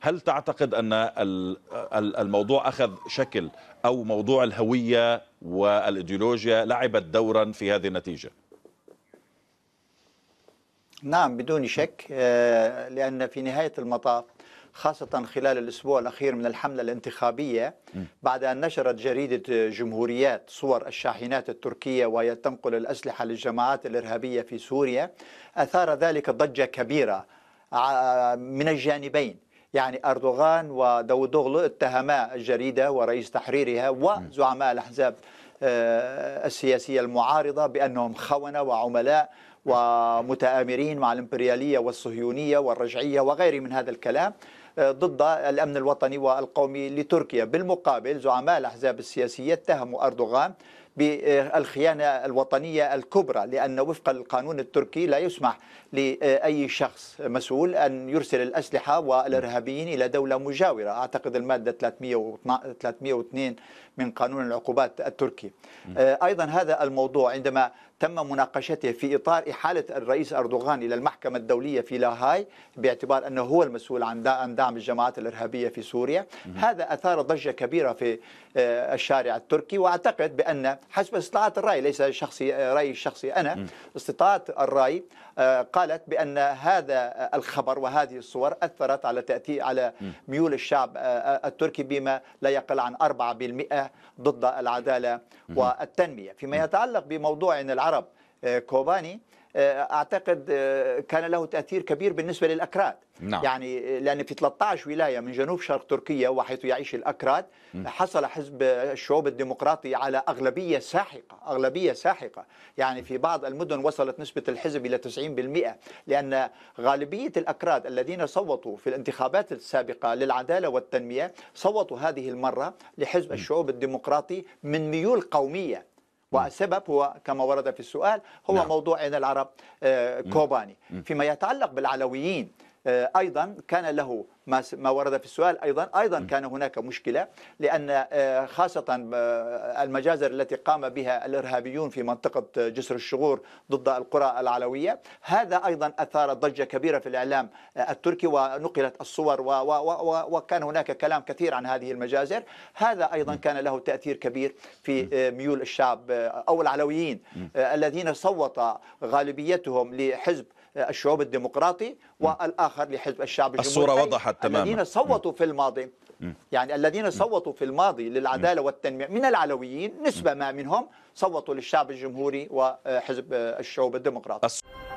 هل تعتقد أن الموضوع أخذ شكل أو موضوع الهوية والإيديولوجيا لعبت دورا في هذه النتيجة نعم بدون شك آه، لأن في نهاية المطاف خاصة خلال الأسبوع الأخير من الحملة الانتخابية بعد أن نشرت جريدة جمهوريات صور الشاحنات التركية وهي تنقل الأسلحة للجماعات الإرهابية في سوريا أثار ذلك ضجة كبيرة آه، من الجانبين يعني أردوغان وداود اتهما الجريدة ورئيس تحريرها وزعماء الأحزاب آه، السياسية المعارضة بأنهم خونة وعملاء ومتآمرين مع الإمبريالية والصهيونية والرجعية وغير من هذا الكلام آه، ضد الأمن الوطني والقومي لتركيا بالمقابل زعماء الأحزاب السياسية اتهموا أردوغان بالخيانة الوطنية الكبرى لأن وفق القانون التركي لا يسمح لأي شخص مسؤول أن يرسل الأسلحة والإرهابيين إلى دولة مجاورة أعتقد المادة 302 من قانون العقوبات التركي آه، أيضا هذا الموضوع عندما تم مناقشته في إطار إحالة الرئيس أردوغان إلى المحكمة الدولية في لاهاي باعتبار أنه هو المسؤول عن دعم الجماعات الإرهابية في سوريا هذا أثار ضجة كبيرة في آه، الشارع التركي وأعتقد بأن حسب استطاعة الرأي ليس شخصي آه، رأيي الشخصي أنا استطاعة الرأي قالت بأن هذا الخبر وهذه الصور أثرت على تأتي على ميول الشعب التركي بما لا يقل عن 4% ضد العدالة والتنمية فيما يتعلق بموضوع العرب آه، كوباني آه، اعتقد آه، كان له تاثير كبير بالنسبه للاكراد نعم. يعني آه، لان في 13 ولايه من جنوب شرق تركيا وحيث يعيش الاكراد حصل حزب الشعوب الديمقراطي على اغلبيه ساحقه اغلبيه ساحقه يعني في بعض المدن وصلت نسبه الحزب الى 90% لان غالبيه الاكراد الذين صوتوا في الانتخابات السابقه للعداله والتنميه صوتوا هذه المره لحزب الشعوب الديمقراطي من ميول قوميه والسبب هو كما ورد في السؤال هو نعم. موضوع عين العرب آه، كوباني فيما يتعلق بالعلويين آه، ايضا كان له ما ورد في السؤال ايضا ايضا كان هناك مشكله لان آه، خاصه آه، المجازر التي قام بها الارهابيون في منطقه جسر الشغور ضد القرى العلويه هذا ايضا اثار ضجه كبيره في الاعلام التركي ونقلت الصور وكان هناك كلام كثير عن هذه المجازر هذا ايضا كان له تاثير كبير في ميول الشعب او العلويين الذين صوت غالبيتهم لحزب الشعوب الديمقراطي والاخر لحزب الشعب الجمهوري الصوره وضحت تماما الذين صوتوا في الماضي يعني الذين صوتوا في الماضي للعداله والتنميه من العلويين نسبه ما منهم صوتوا للشعب الجمهوري وحزب الشعوب الديمقراطي